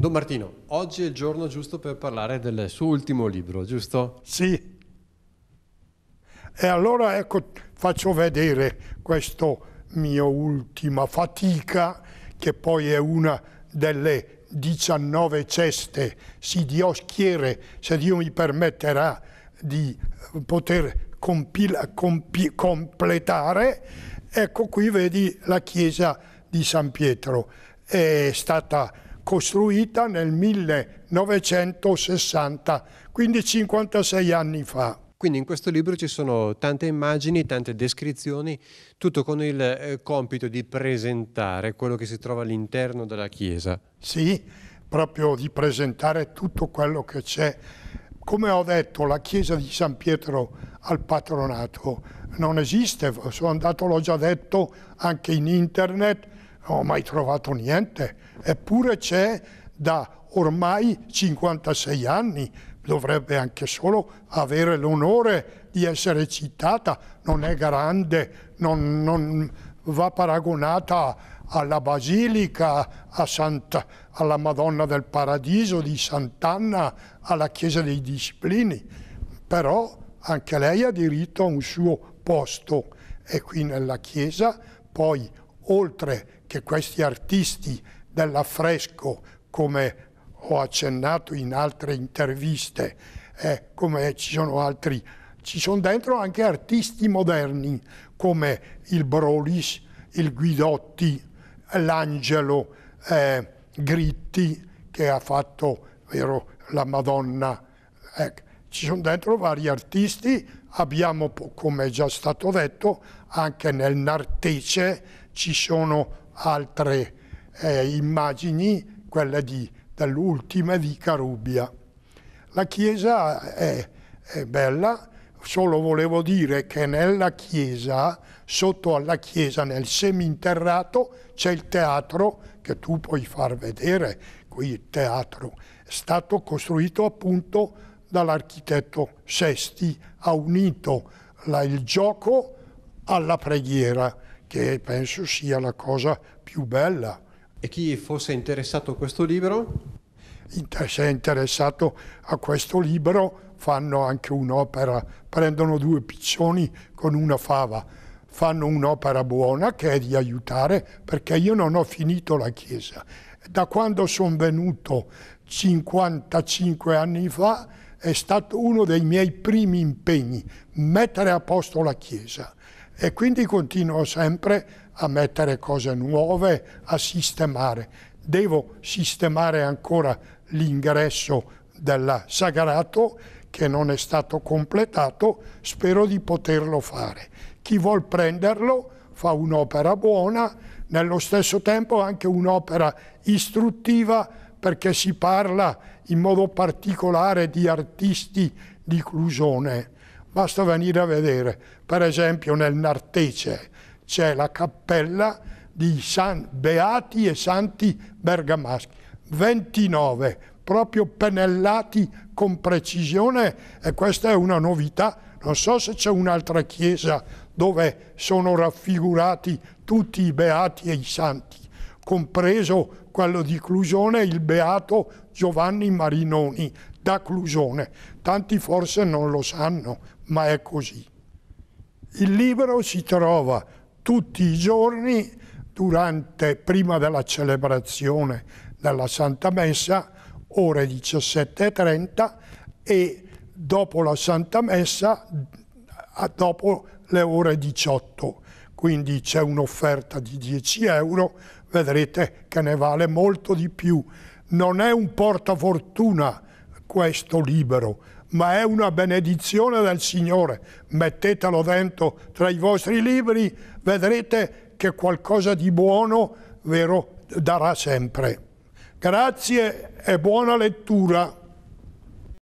Don Martino, oggi è il giorno giusto per parlare del suo ultimo libro, giusto? Sì. E allora ecco, faccio vedere questa mia ultima fatica, che poi è una delle 19 ceste sidioschiere, se Dio mi permetterà di poter compila, compi, completare. Ecco qui vedi la chiesa di San Pietro. È stata costruita nel 1960, quindi 56 anni fa. Quindi in questo libro ci sono tante immagini, tante descrizioni, tutto con il eh, compito di presentare quello che si trova all'interno della chiesa. Sì, proprio di presentare tutto quello che c'è. Come ho detto, la chiesa di San Pietro al patronato non esiste, sono andato, l'ho già detto, anche in internet, non ho mai trovato niente, eppure c'è da ormai 56 anni, dovrebbe anche solo avere l'onore di essere citata, non è grande, non, non va paragonata alla Basilica, Santa, alla Madonna del Paradiso di Sant'Anna, alla Chiesa dei Disciplini, però anche lei ha diritto a un suo posto e qui nella Chiesa poi oltre che questi artisti dell'affresco, come ho accennato in altre interviste, eh, come ci sono altri, ci sono dentro anche artisti moderni come il Brolis, il Guidotti, l'Angelo eh, Gritti che ha fatto vero, la Madonna. Eh, ci sono dentro vari artisti, abbiamo, come è già stato detto, anche nel Nartece ci sono altre eh, immagini, quella dell'ultima di Carubia. La chiesa è, è bella, solo volevo dire che nella chiesa, sotto alla chiesa, nel seminterrato, c'è il teatro che tu puoi far vedere, qui il teatro è stato costruito appunto dall'architetto Sesti, ha unito la, il gioco alla preghiera che penso sia la cosa più bella. E chi fosse interessato a questo libro? se è interessato a questo libro fanno anche un'opera, prendono due piccioni con una fava, fanno un'opera buona che è di aiutare perché io non ho finito la Chiesa. Da quando sono venuto 55 anni fa è stato uno dei miei primi impegni, mettere a posto la Chiesa e quindi continuo sempre a mettere cose nuove, a sistemare. Devo sistemare ancora l'ingresso del sagrato che non è stato completato, spero di poterlo fare. Chi vuol prenderlo fa un'opera buona, nello stesso tempo anche un'opera istruttiva perché si parla in modo particolare di artisti di Clusone basta venire a vedere. Per esempio nel Nartece c'è la cappella di San Beati e Santi Bergamaschi, 29, proprio pennellati con precisione e questa è una novità. Non so se c'è un'altra chiesa dove sono raffigurati tutti i beati e i santi, compreso quello di Clusone, il beato Giovanni Marinoni da Clusone. Tanti forse non lo sanno, ma è così. Il libro si trova tutti i giorni, durante, prima della celebrazione della Santa Messa, ore 17.30 e dopo la Santa Messa, dopo le ore 18. Quindi c'è un'offerta di 10 euro, vedrete che ne vale molto di più. Non è un portafortuna questo libro, ma è una benedizione del Signore. Mettetelo dentro tra i vostri libri, vedrete che qualcosa di buono vero darà sempre. Grazie e buona lettura.